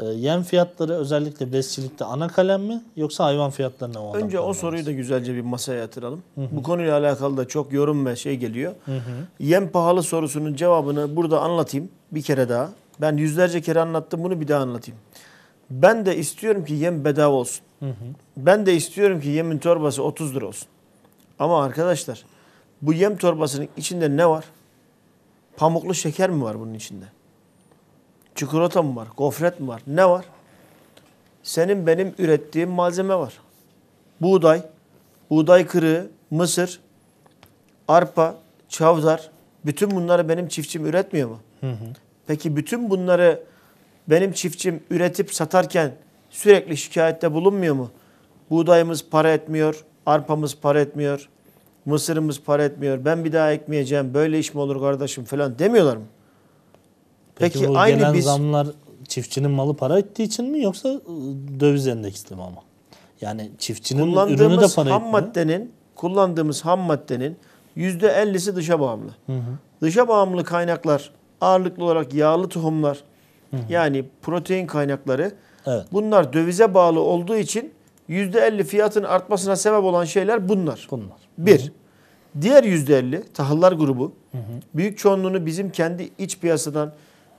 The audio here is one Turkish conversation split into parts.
Ee, yem fiyatları özellikle besçilikte ana kalem mi yoksa hayvan fiyatları ne mı? Önce o soruyu da güzelce bir masaya yatıralım. Hı hı. Bu konuyla alakalı da çok yorum ve şey geliyor. Hı hı. Yem pahalı sorusunun cevabını burada anlatayım bir kere daha. Ben yüzlerce kere anlattım bunu bir daha anlatayım. Ben de istiyorum ki yem bedava olsun. Hı hı. Ben de istiyorum ki yemin torbası 30 lira olsun. Ama arkadaşlar bu yem torbasının içinde ne var? Pamuklu şeker mi var bunun içinde? Çikolata mı var? Gofret mi var? Ne var? Senin benim ürettiğim malzeme var. Buğday, buğday kırığı, mısır, arpa, çavdar. Bütün bunları benim çiftçim üretmiyor mu? Hı hı. Peki bütün bunları benim çiftçim üretip satarken sürekli şikayette bulunmuyor mu? Buğdayımız para etmiyor, arpamız para etmiyor, mısırımız para etmiyor, ben bir daha ekmeyeceğim, böyle iş mi olur kardeşim falan demiyorlar mı? Peki, Peki bu aynı gelen biz... zamlar çiftçinin malı para ettiği için mi yoksa ıı, döviz endeksli mi ama? Yani çiftçinin ürünü de para ham etmiyor. maddenin kullandığımız ham maddenin yüzde %50'si dışa bağımlı. Hı hı. Dışa bağımlı kaynaklar ağırlıklı olarak yağlı tohumlar hı hı. yani protein kaynakları evet. bunlar dövize bağlı olduğu için yüzde elli fiyatın artmasına sebep olan şeyler bunlar. Bunlar. Bir. Hı hı. Diğer %50 tahıllar grubu hı hı. büyük çoğunluğunu bizim kendi iç piyasadan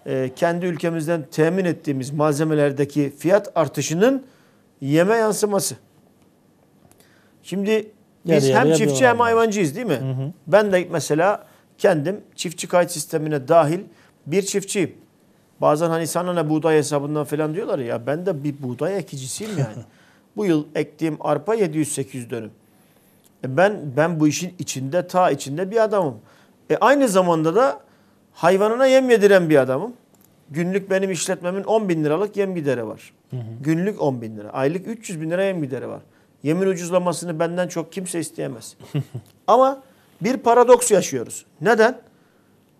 e, kendi ülkemizden temin ettiğimiz malzemelerdeki fiyat artışının yeme yansıması. Şimdi biz yarı hem yarı çiftçi hem hayvancıyız değil mi? Hı hı. Ben de mesela kendim çiftçi kayıt sistemine dahil bir çiftçiyim. Bazen hani sana ne buğday hesabından falan diyorlar ya ben de bir buğday ekicisiyim yani. bu yıl ektiğim arpa 700-800 dönüm. E ben ben bu işin içinde ta içinde bir adamım. E aynı zamanda da hayvanına yem yediren bir adamım. Günlük benim işletmemin 10 bin liralık yem gideri var. Hı hı. Günlük 10 bin lira. Aylık 300 bin lira yem gideri var. Yemin ucuzlamasını benden çok kimse isteyemez. Ama bir paradoks yaşıyoruz. Neden?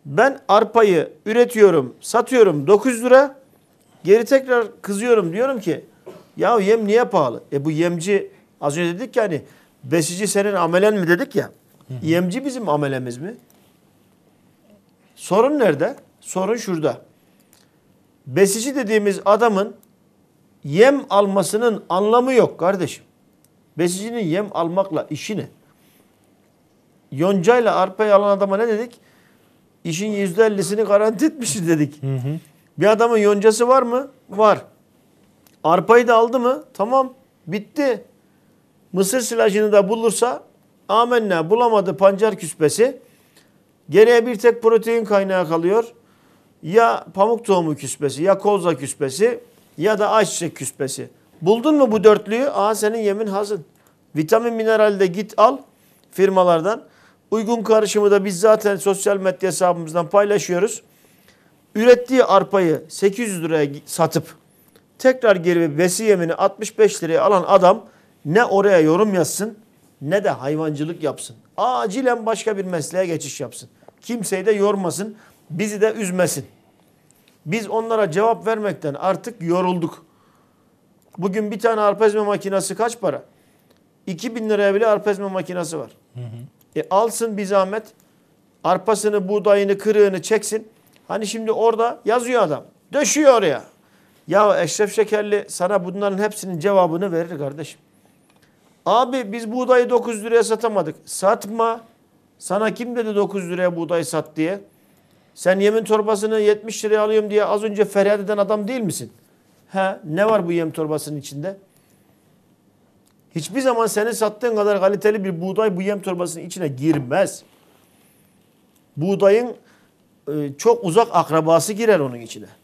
Ben arpayı üretiyorum, satıyorum 900 lira. Geri tekrar kızıyorum diyorum ki ya yem niye pahalı? E bu yemci az önce dedik ya hani besici senin amelen mi dedik ya. Hı hı. Yemci bizim amelemiz mi? Sorun nerede? Sorun şurada. Besici dediğimiz adamın yem almasının anlamı yok kardeşim. Besicinin yem almakla işi ne? Yoncayla arpayı alan adama ne dedik? İşin yüzde ellisini garanti etmişiz dedik. Hı hı. Bir adamın yoncası var mı? Var. Arpayı da aldı mı? Tamam. Bitti. Mısır silajını da bulursa amenna bulamadı pancar küspesi. Geriye bir tek protein kaynağı kalıyor. Ya pamuk tohumu küspesi, ya kolza küspesi, ya da ayçiçek küspesi. Buldun mu bu dörtlüyü? Aa senin yemin hazın. Vitamin mineral de git al firmalardan. Uygun karışımı da biz zaten sosyal medya hesabımızdan paylaşıyoruz. Ürettiği arpayı 800 liraya satıp tekrar geri bir besi yemini 65 liraya alan adam ne oraya yorum yazsın ne de hayvancılık yapsın. Acilen başka bir mesleğe geçiş yapsın. Kimseyi de yormasın. Bizi de üzmesin. Biz onlara cevap vermekten artık yorulduk. Bugün bir tane arpezme makinesi kaç para? 2000 liraya bile arpezme makinesi var. Hı hı. E alsın bir zahmet. Arpasını, buğdayını, kırığını çeksin. Hani şimdi orada yazıyor adam. Döşüyor oraya. Ya Eşref Şekerli sana bunların hepsinin cevabını verir kardeşim. Abi biz buğdayı 9 liraya satamadık. Satma. Sana kim dedi 9 liraya buğday sat diye? Sen yemin torbasını 70 liraya alıyorum diye az önce feryat eden adam değil misin? He, ne var bu yem torbasının içinde? Hiçbir zaman senin sattığın kadar kaliteli bir buğday bu yem torbasının içine girmez. Buğdayın e, çok uzak akrabası girer onun içine.